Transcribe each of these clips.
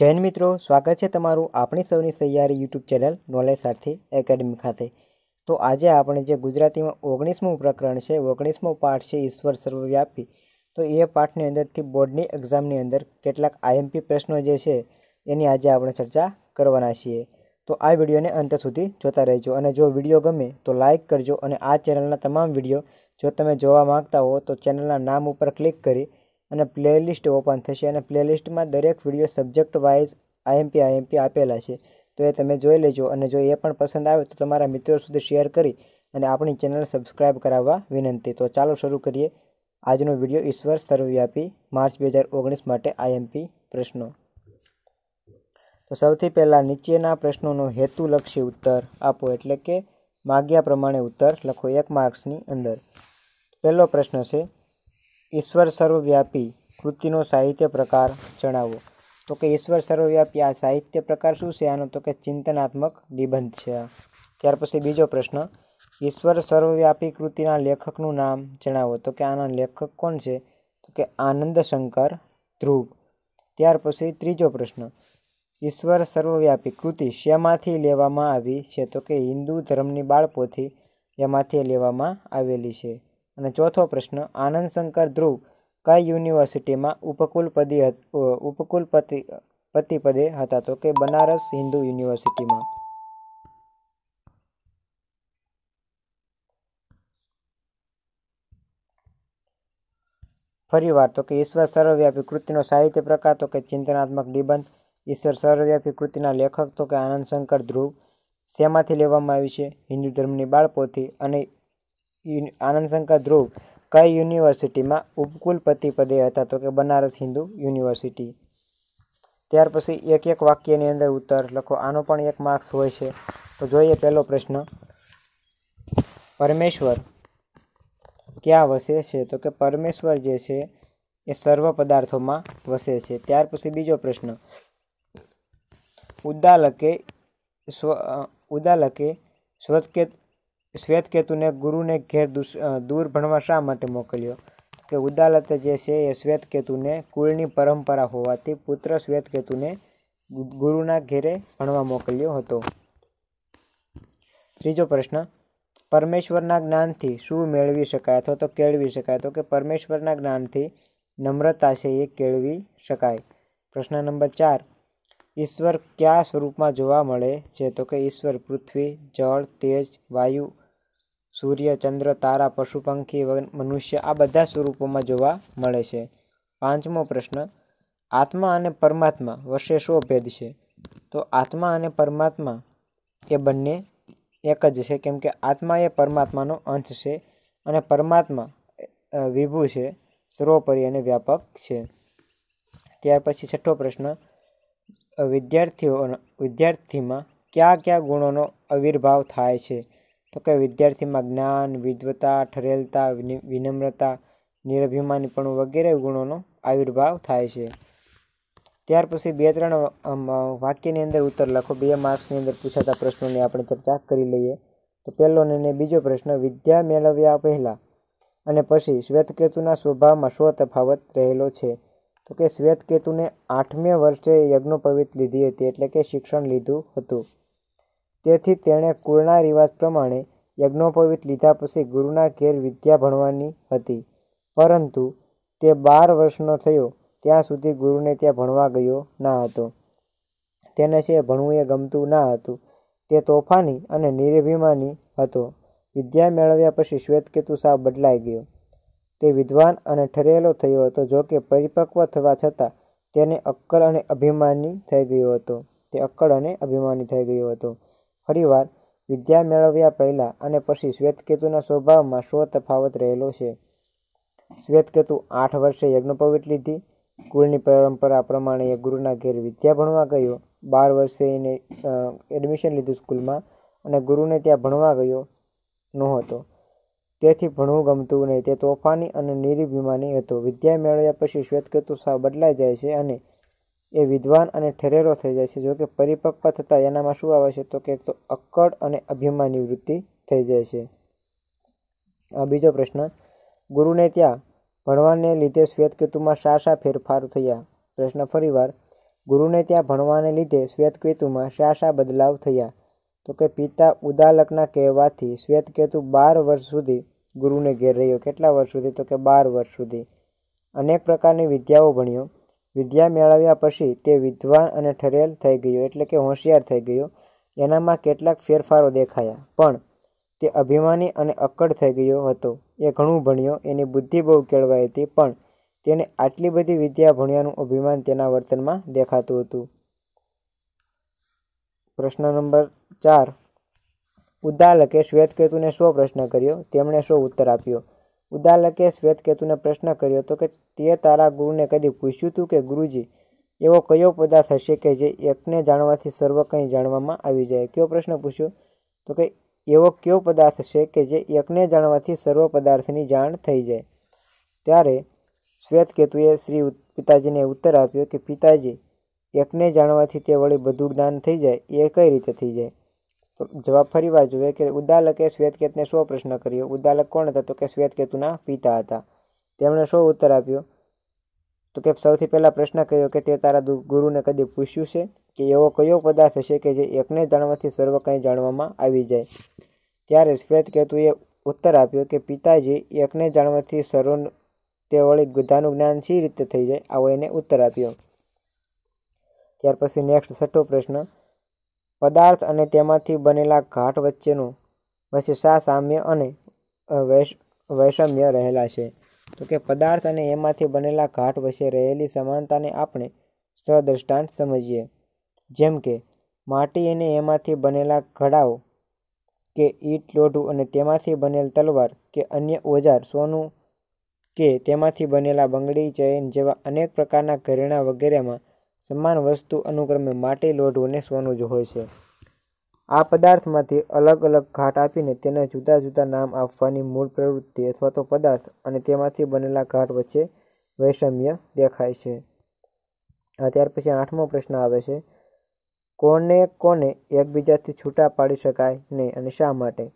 જૈન મિત્રો સ્વાગત છે તમારું આપણી સૌની સૈયારી YouTube channel Knowledge Sathi Academy ખાતે તો આજે આપણે જે ગુજરાતીમાં ઓગણીસમું પ્રકરણ છે ઓગણીસમો પાઠ છે ઈશ્વર સર્વવ્યાપી તો એ પાઠની અંદરથી બોર્ડની એક્ઝામની અંદર કેટલાક આઈએમપી પ્રશ્નો જે છે એની આજે આપણે ચર્ચા કરવાના છીએ તો આ વિડીયોને અંત સુધી જોતા રહેજો અને જો વિડીયો ગમે તો લાઇક કરજો અને આ ચેનલના તમામ વિડીયો જો તમે જોવા માગતા હો તો ચેનલના નામ ઉપર ક્લિક કરી અને પ્લેલિસ્ટ ઓપન થશે અને પ્લેલિસ્ટમાં દરેક video subject wise IMP IMP આપેલા છે તો એ તમે જોઈ લેજો અને જો એ પણ પસંદ આવે તો તમારા મિત્રો સુધી શેર કરી અને આપણી ચેનલ સબસ્ક્રાઇબ કરાવવા વિનંતી તો ચાલો શરૂ કરીએ આજનો વિડીયો ઈશ્વર સર્વવ્યાપી માર્ચ બે હજાર ઓગણીસ માટે આઈએમપી પ્રશ્નો તો સૌથી પહેલાં નીચેના પ્રશ્નોનો હેતુલક્ષી ઉત્તર આપો એટલે કે માગ્યા પ્રમાણે ઉત્તર લખો એક માર્ક્સની અંદર પહેલો પ્રશ્ન છે ઈશ્વર સર્વવ્યાપી કૃતિનો સાહિત્ય પ્રકાર જણાવો તો કે ઈશ્વર સર્વવ્યાપી આ સાહિત્ય પ્રકાર શું છે આનો તો કે ચિંતનાત્મક નિબંધ છે ત્યાર પછી બીજો પ્રશ્ન ઈશ્વર સર્વવ્યાપી કૃતિના લેખકનું નામ જણાવો તો કે આના લેખક કોણ છે તો કે આનંદશંકર ધ્રુવ ત્યાર પછી ત્રીજો પ્રશ્ન ઈશ્વર સર્વવ્યાપી કૃતિ શેમાંથી લેવામાં આવી છે તો કે હિન્દુ ધર્મની બાળપોથી એમાંથી લેવામાં આવેલી છે અને ચોથો પ્રશ્ન આનંદ શંકર ધ્રુવ કઈ યુનિવર્સિટીમાં ઉપકુલપતિ ઉપકુલપતિ પતિ પદે હતા તો કે બનારસ હિન્દુ યુનિવર્સિટીમાં ફરી વાર તો કે ઈશ્વર સર્વવ્યાપી કૃતિનો સાહિત્ય પ્રકાર તો કે ચિંતનાત્મક નિબંધ ઈશ્વર સર્વવ્યાપી કૃતિના લેખક તો કે આનંદ શંકર ધ્રુવ શેમાંથી લેવામાં આવી છે હિન્દુ ધર્મની બાળપોથી અને આનંદશંકર ધ્રુવ કઈ યુનિવર્સિટીમાં ઉપકુલપતિ પદે હતા તો કે બનારસ હિન્દુ યુનિવર્સિટી ત્યાર પછી એક એક વાક્યની અંદર ઉત્તર લખો આનો પણ એક માર્ક્સ હોય છે તો જોઈએ પહેલો પ્રશ્ન પરમેશ્વર ક્યાં વસે છે તો કે પરમેશ્વર જે છે એ સર્વ પદાર્થોમાં વસે છે ત્યાર પછી બીજો પ્રશ્ન ઉદ્દાલકે સ્વ ઉદાલકે સ્વતકેત શ્વેતકેતુને ગુરુને ઘેર દૂર ભણવા શા માટે મોકલ્યો કે ઉદાલતે જે છે એ શ્વેતકેતુને કુળની પરંપરા હોવાથી પુત્ર શ્વેતકેતુને ગુરુના ઘેરે ભણવા મોકલ્યો હતો ત્રીજો પ્રશ્ન પરમેશ્વરના જ્ઞાનથી શું મેળવી શકાય અથવા તો કેળવી શકાય તો કે પરમેશ્વરના જ્ઞાનથી નમ્રતા છે એ કેળવી શકાય પ્રશ્ન નંબર ચાર ઈશ્વર કયા સ્વરૂપમાં જોવા મળે છે તો કે ઈશ્વર પૃથ્વી જળ તેજ વાયુ સૂર્ય ચંદ્ર તારા પશુપંખી પંખી મનુષ્ય આ બધા સ્વરૂપોમાં જોવા મળે છે પાંચમો પ્રશ્ન આત્મા અને પરમાત્મા વર્ષે શો ભેદ છે તો આત્મા અને પરમાત્મા એ બંને એક જ છે કેમ કે આત્મા એ પરમાત્માનો અંશ છે અને પરમાત્મા વિભુ છે સર્વોપરી અને વ્યાપક છે ત્યાર પછી છઠ્ઠો પ્રશ્ન વિદ્યાર્થીઓ વિદ્યાર્થીમાં કયા કયા ગુણોનો આવિર્ભાવ થાય છે તો કે વિદ્યાર્થીમાં જ્ઞાન વિદ્વતા ઠરેલતા વિનમ્રતા નિરભિમાનીપણું વગેરે ગુણોનો આવિર્ભાવ થાય છે ત્યાર પછી બે ત્રણ વાક્યની અંદર ઉત્તર લખો બે માર્ક્સની અંદર પૂછાતા પ્રશ્નોની આપણે ચર્ચા કરી લઈએ તો પહેલો અને બીજો પ્રશ્ન વિદ્યા મેળવ્યા પહેલાં અને પછી શ્વેતકેતુના સ્વભાવમાં શો તફાવત રહેલો છે તો કે શ્વેતકેતુને આઠમે વર્ષે યજ્ઞોપવિત લીધી હતી એટલે કે શિક્ષણ લીધું હતું તેથી તેણે કુળના રિવાજ પ્રમાણે યજ્ઞોપવિત લીધા પછી ગુરુના ઘેર વિદ્યા ભણવાની હતી પરંતુ તે બાર વર્ષનો થયો ત્યાં સુધી ગુરુને ત્યાં ભણવા ગયો ના હતો તેને છે ભણવું એ ગમતું ના હતું તે તોફાની અને નિરભિમાની હતો વિદ્યા મેળવ્યા પછી શ્વેતકેતુ સાવ બદલાઈ ગયો તે વિદ્વાન અને ઠરેલો થયો હતો જો કે પરિપક્વ થવા છતાં તેને અક્કલ અને અભિમાની થઈ ગયો હતો તે અક્કલ અને અભિમાની થઈ ગયો હતો ફરીવાર વિદ્યા મેળવ્યા પહેલાં અને પછી શ્વેતકેતુના સ્વભાવમાં સો તફાવત રહેલો છે શ્વેતકેતુ આઠ વર્ષે યજ્ઞપવિત લીધી કુળની પરંપરા પ્રમાણે એ ગુરુના ઘેર વિદ્યા ભણવા ગયો બાર વર્ષે એને એડમિશન લીધું સ્કૂલમાં અને ગુરુને ત્યાં ભણવા ગયો નહોતો તેથી ભણવું ગમતું નહીં તે તોફાની અને નિરીભિમાની હતો વિદ્યા મેળવ્યા પછી શ્વેતકેતુ સાવ બદલાઈ જાય છે અને એ વિદ્વાન અને ઠેરેરો થઈ જાય છે જોકે પરિપક્વ થતાં એનામાં શું આવે છે તો કે એક તો અક્કડ અને અભિમાની વૃત્તિ થઈ જાય છે આ બીજો પ્રશ્ન ગુરુને ત્યાં ભણવાને લીધે શ્વેતકેતુમાં શા શા ફેરફાર થયા પ્રશ્ન ફરીવાર ગુરુને ત્યાં ભણવાને લીધે શ્વેતકેતુમાં શા શા બદલાવ થયા તો કે પિતા ઉદાલકના કહેવાથી શ્વેતકેતુ બાર વર્ષ સુધી ગુરુને ઘેર રહ્યો કેટલા વર્ષ સુધી તો કે બાર વર્ષ સુધી અનેક પ્રકારની વિદ્યાઓ ભણ્યો વિદ્યા મેળવ્યા પછી તે વિદ્વાન અને ઠરેલ થઈ ગયો એટલે કે હોશિયાર થઈ ગયો એનામાં કેટલાક ફેરફારો દેખાયા પણ તે અભિમાની અને અક્કડ થઈ ગયો હતો એ ઘણું ભણ્યો એની બુદ્ધિ બહુ કેળવાઈ હતી પણ તેને આટલી બધી વિદ્યા ભણ્યાનું અભિમાન તેના વર્તનમાં દેખાતું હતું પ્રશ્ન નંબર ચાર ઉદાલકે શ્વેતકેતુને શો પ્રશ્ન કર્યો તેમણે શો ઉત્તર આપ્યો ઉદાલકે શ્વેતકેતુને પ્રશ્ન કર્યો હતો કે તે તારા ગુરુને કદી પૂછ્યું હતું કે ગુરુજી એવો કયો પદાર્થ હશે કે જે એકને જાણવાથી સર્વ કંઈ જાણવામાં આવી જાય કયો પ્રશ્ન પૂછ્યો તો કે એવો કયો પદાર્થ હશે કે જે એકને જાણવાથી સર્વ પદાર્થની જાણ થઈ જાય ત્યારે શ્વેતકેતુએ શ્રી પિતાજીને ઉત્તર આપ્યો કે પિતાજી એકને જાણવાથી તે વળી બધું જ્ઞાન થઈ જાય એ કઈ રીતે થઈ જાય જવાબ ફરી વાર જોઈએ કે ઉદ્દાલકે શ્વેતકેતને શો પ્રશ્ન કર્યો ઉદ્દાલક કોણ હતા તો કે શ્વેતકેતુના પિતા હતા તેમણે શો ઉત્તર આપ્યો તો કે સૌથી પહેલાં પ્રશ્ન કર્યો કે તે તારા ગુરુને કદી પૂછ્યું છે કે એવો કયો પદાર્થ હશે કે જે એકને જાણવાથી સર્વ કંઈ જાણવામાં આવી જાય ત્યારે શ્વેતકેતુએ ઉત્તર આપ્યો કે પિતાજી એકને જાણવાથી સર્વ તે વળી બધાનું જ્ઞાન સી રીતે થઈ જાય આવો એને ઉત્તર આપ્યો ત્યાર પછી નેક્સ્ટ છઠ્ઠો પ્રશ્ન પદાર્થ અને તેમાંથી બનેલા ઘાટ વચ્ચેનું વૈશિષ્ટા સામ્ય અને વૈષમ્ય રહેલા છે તો કે પદાર્થ અને એમાંથી બનેલા ઘાટ વચ્ચે રહેલી સમાનતાને આપણે સદ્રષ્ટાંત સમજીએ જેમ કે માટી અને એમાંથી બનેલા ઘડાઓ કે ઈટ લોઢું અને તેમાંથી બનેલ તલવાર કે અન્ય ઓજાર સોનું કે તેમાંથી બનેલા બંગડી ચૈન જેવા અનેક પ્રકારના ઘરેણા વગેરેમાં સમાન વસ્તુ અનુક્રમે માટી લોઢું અને સોનું જ હોય છે આ પદાર્થમાંથી અલગ અલગ ઘાટ આપીને તેને જુદા જુદા નામ આપવાની મૂળ પ્રવૃત્તિ અથવા તો પદાર્થ અને તેમાંથી બનેલા ઘાટ વચ્ચે વૈષમ્ય દેખાય છે ત્યાર પછી આઠમો પ્રશ્ન આવે છે કોને કોને એકબીજાથી છૂટા પાડી શકાય નહીં અને શા માટે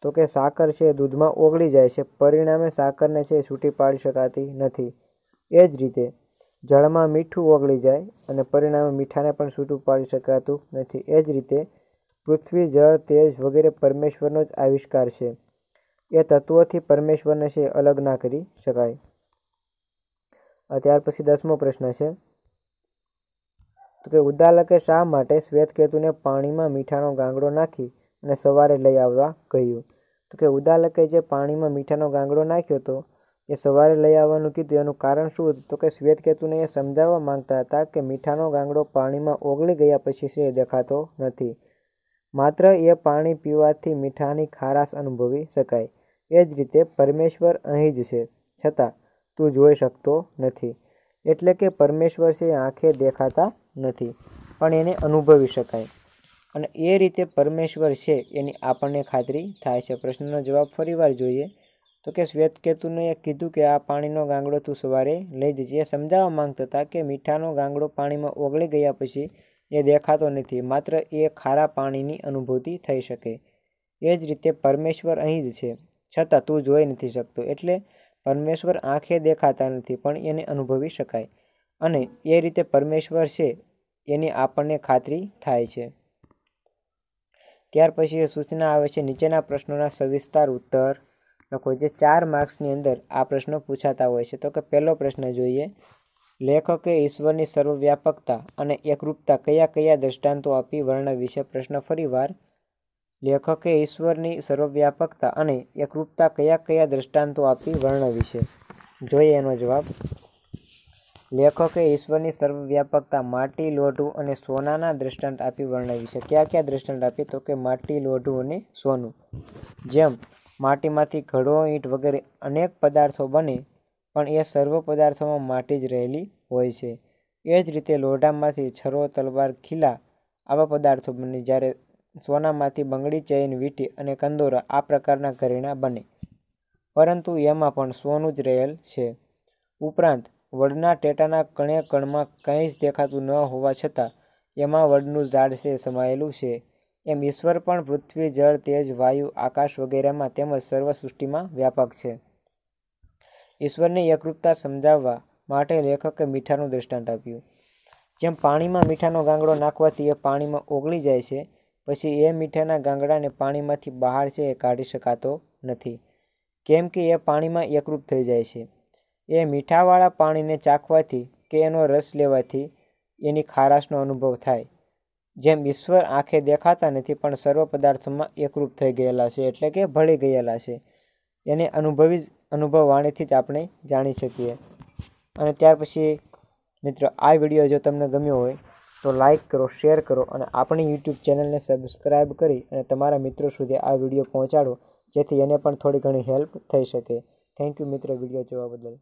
તો કે સાકર છે દૂધમાં ઓગળી જાય છે પરિણામે સાકરને છે છૂટી પાડી શકાતી નથી એ જ રીતે જળમાં મીઠું ઓગળી જાય અને પરિણામે મીઠાને પણ છૂટું પાડી શકાતું નથી એ જ રીતે પૃથ્વી જળ તેજ વગેરે પરમેશ્વરનો જ આવિષ્કાર છે એ તત્વોથી પરમેશ્વરને છે અલગ ના કરી શકાય ત્યાર પછી દસમો પ્રશ્ન છે તો કે ઉદ્દાલકે શા માટે શ્વેતકેતુને પાણીમાં મીઠાનો ગાંગડો નાખી અને સવારે લઈ આવવા કહ્યું તો કે ઉદાલકે જે પાણીમાં મીઠાનો ગાંગડો નાખ્યો હતો એ સવારે લઈ આવવાનું કીધું એનું કારણ શું હતું તો કે શ્વેતકેતુને એ સમજાવવા માંગતા હતા કે મીઠાનો ગાંગડો પાણીમાં ઓગળી ગયા પછી છે દેખાતો નથી માત્ર એ પાણી પીવાથી મીઠાની ખારાશ અનુભવી શકાય એ જ રીતે પરમેશ્વર અહીં જ છે છતાં તું જોઈ શકતો નથી એટલે કે પરમેશ્વર છે આંખે દેખાતા નથી પણ એને અનુભવી શકાય અને એ રીતે પરમેશ્વર છે એની આપણને ખાતરી થાય છે પ્રશ્નનો જવાબ ફરીવાર જોઈએ તો કે શ્વેતકેતુને કીધું કે આ પાણીનો ગાંગડો તું સવારે લઈ જજે સમજાવવા માંગતા હતા કે મીઠાનો ગાંગડો પાણીમાં ઓગળી ગયા પછી એ દેખાતો નથી માત્ર એ ખારા પાણીની અનુભૂતિ થઈ શકે એ જ રીતે પરમેશ્વર અહીં જ છે છતાં તું જોઈ નથી શકતો એટલે પરમેશ્વર આંખે દેખાતા નથી પણ એને અનુભવી શકાય અને એ રીતે પરમેશ્વર છે એની આપણને ખાતરી થાય છે ત્યાર પછી એ સૂચના આવે છે નીચેના પ્રશ્નોના સવિસ્તાર ઉત્તર લખો જે ચાર માર્ક્સની અંદર આ પ્રશ્નો પૂછાતા હોય છે તો કે પહેલો પ્રશ્ન જોઈએ લેખકે ઈશ્વરની સર્વવ્યાપકતા અને એકરૂપતા કયા કયા દ્રષ્ટાંતો આપી વર્ણ વિશે પ્રશ્ન ફરીવાર લેખકે ઈશ્વરની સર્વવ્યાપકતા અને એકરૂપતા કયા કયા દ્રષ્ટાંતો આપી વર્ણ વિશે જોઈએ એનો જવાબ લેખકે ઈશ્વરની સર્વવ્યાપકતા માટી લોઢું અને સોનાના દ્રષ્ટાંત આપી વર્ણવી છે કયા કયા દ્રષ્ટાંત આપી તો કે માટી લોઢું અને સોનું જેમ માટીમાંથી ઘડો ઈંટ વગેરે અનેક પદાર્થો બને પણ એ સર્વ પદાર્થોમાં માટી જ રહેલી હોય છે એ જ રીતે લોઢામાંથી છરો તલવાર ખીલા આવા પદાર્થો બને જ્યારે સોનામાંથી બંગડી ચેઇન વીટી અને કંદોરા આ પ્રકારના ઘરેણાં બને પરંતુ એમાં પણ સોનું જ રહેલ છે ઉપરાંત વડના ટેટાના કણે કણમાં કંઈ જ દેખાતું ન હોવા છતાં એમાં વડનું ઝાડ છે સમાયેલું છે એમ ઈશ્વર પણ પૃથ્વી જળ તેજ વાયુ આકાશ વગેરેમાં તેમજ સર્વ સૃષ્ટિમાં વ્યાપક છે ઈશ્વરની એકરૂપતા સમજાવવા માટે લેખકે મીઠાનું દ્રષ્ટાંત આપ્યું જેમ પાણીમાં મીઠાનો ગાંગડો નાખવાથી એ પાણીમાં ઓગળી જાય છે પછી એ મીઠાના ગાંગડાને પાણીમાંથી બહાર છે એ કાઢી શકાતો નથી કેમ કે એ પાણીમાં એકરૂપ થઈ જાય છે એ મીઠાવાળા પાણીને ચાખવાથી કે એનો રસ લેવાથી એની ખારાશનો અનુભવ થાય જેમ ઈશ્વર આંખે દેખાતા નથી પણ સર્વ પદાર્થોમાં એકરૂપ થઈ ગયેલા છે એટલે કે ભળી ગયેલા છે એને અનુભવી અનુભવ વાણીથી જ આપણે જાણી શકીએ અને ત્યાર પછી મિત્રો આ વિડીયો જો તમને ગમ્યો હોય તો લાઇક કરો શેર કરો અને આપણી યુટ્યુબ ચેનલને સબસ્ક્રાઈબ કરી અને તમારા મિત્રો સુધી આ વિડીયો પહોંચાડો જેથી એને પણ થોડી ઘણી હેલ્પ થઈ શકે થેન્ક યુ મિત્રો વિડીયો જોવા બદલ